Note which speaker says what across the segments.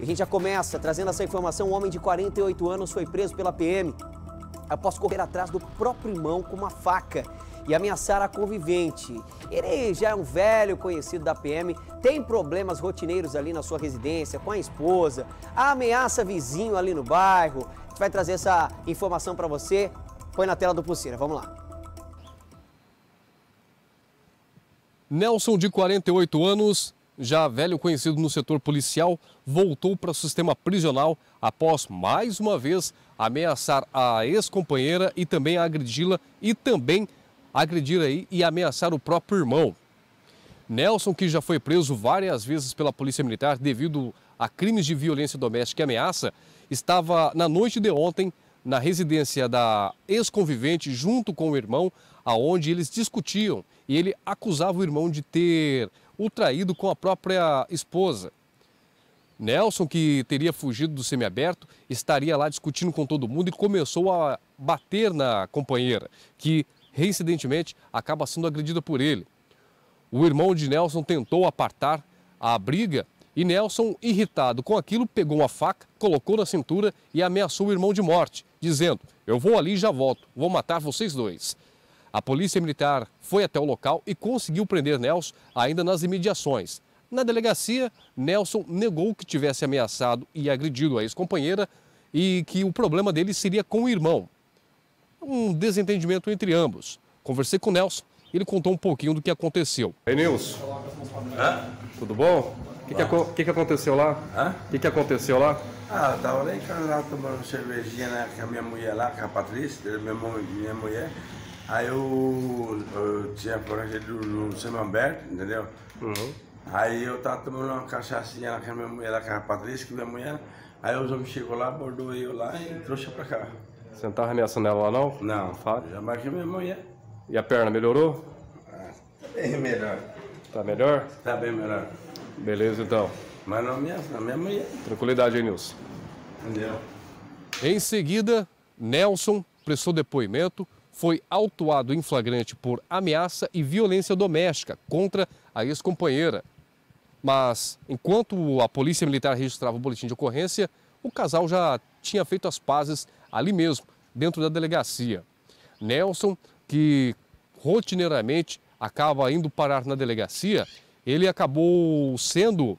Speaker 1: E a gente já começa trazendo essa informação. Um homem de 48 anos foi preso pela PM após correr atrás do próprio irmão com uma faca e ameaçar a convivente. Ele já é um velho conhecido da PM, tem problemas rotineiros ali na sua residência, com a esposa, ameaça vizinho ali no bairro. A gente vai trazer essa informação para você. Põe na tela do Pulseira, vamos lá.
Speaker 2: Nelson, de 48 anos, já velho conhecido no setor policial, voltou para o sistema prisional após, mais uma vez, ameaçar a ex-companheira e também agredi-la e também agredir aí e ameaçar o próprio irmão. Nelson, que já foi preso várias vezes pela Polícia Militar devido a crimes de violência doméstica e ameaça, estava na noite de ontem na residência da ex-convivente junto com o irmão, aonde eles discutiam e ele acusava o irmão de ter o traído com a própria esposa. Nelson, que teria fugido do semiaberto, estaria lá discutindo com todo mundo e começou a bater na companheira, que reincidentemente acaba sendo agredida por ele. O irmão de Nelson tentou apartar a briga e Nelson, irritado com aquilo, pegou uma faca, colocou na cintura e ameaçou o irmão de morte, dizendo: Eu vou ali e já volto, vou matar vocês dois. A polícia militar foi até o local e conseguiu prender Nelson ainda nas imediações. Na delegacia, Nelson negou que tivesse ameaçado e agredido a ex-companheira e que o problema dele seria com o irmão. Um desentendimento entre ambos. Conversei com Nelson e ele contou um pouquinho do que aconteceu. Ei, Nilson. Hã? Tudo bom? O que, que, que, que, aconteceu lá? O que, aconteceu lá?
Speaker 3: Ah, eu tava lá em casa lá, tomando cervejinha né, com a minha mulher lá, com a Patrícia, minha, minha mulher. Aí eu, eu tinha a do, do São Humberto, entendeu? Uhum. Aí eu tava tomando uma cachaçinha lá com a minha mulher, com a Patrícia, que minha mulher. Aí os homens chegou lá, abordou eu lá e trouxe pra cá.
Speaker 2: Você não tava ameaçando ela lá não? Não, não fala. jamais que minha mulher. E a perna melhorou?
Speaker 3: Ah, tá bem melhor.
Speaker 2: Tá melhor? Tá bem melhor. Beleza então. Mas não ameaça, não, minha mulher. Tranquilidade aí, Nilson. Entendeu? Em seguida, Nelson prestou depoimento foi autuado em flagrante por ameaça e violência doméstica contra a ex-companheira. Mas, enquanto a polícia militar registrava o boletim de ocorrência, o casal já tinha feito as pazes ali mesmo, dentro da delegacia. Nelson, que rotineiramente acaba indo parar na delegacia, ele acabou sendo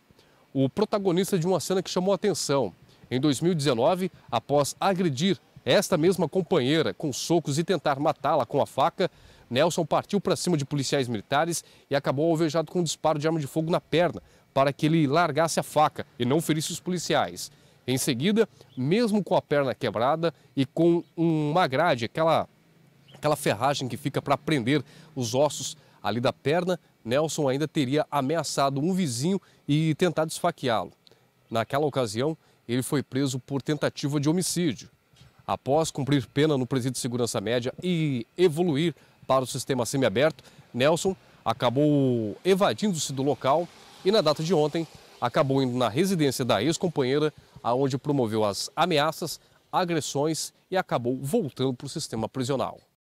Speaker 2: o protagonista de uma cena que chamou atenção. Em 2019, após agredir esta mesma companheira com socos e tentar matá-la com a faca, Nelson partiu para cima de policiais militares e acabou alvejado com um disparo de arma de fogo na perna para que ele largasse a faca e não ferisse os policiais. Em seguida, mesmo com a perna quebrada e com uma grade, aquela, aquela ferragem que fica para prender os ossos ali da perna, Nelson ainda teria ameaçado um vizinho e tentado esfaqueá-lo. Naquela ocasião, ele foi preso por tentativa de homicídio. Após cumprir pena no presídio de segurança média e evoluir para o sistema semiaberto, Nelson acabou evadindo-se do local e, na data de ontem, acabou indo na residência da ex-companheira, aonde promoveu as ameaças, agressões e acabou voltando para o sistema prisional.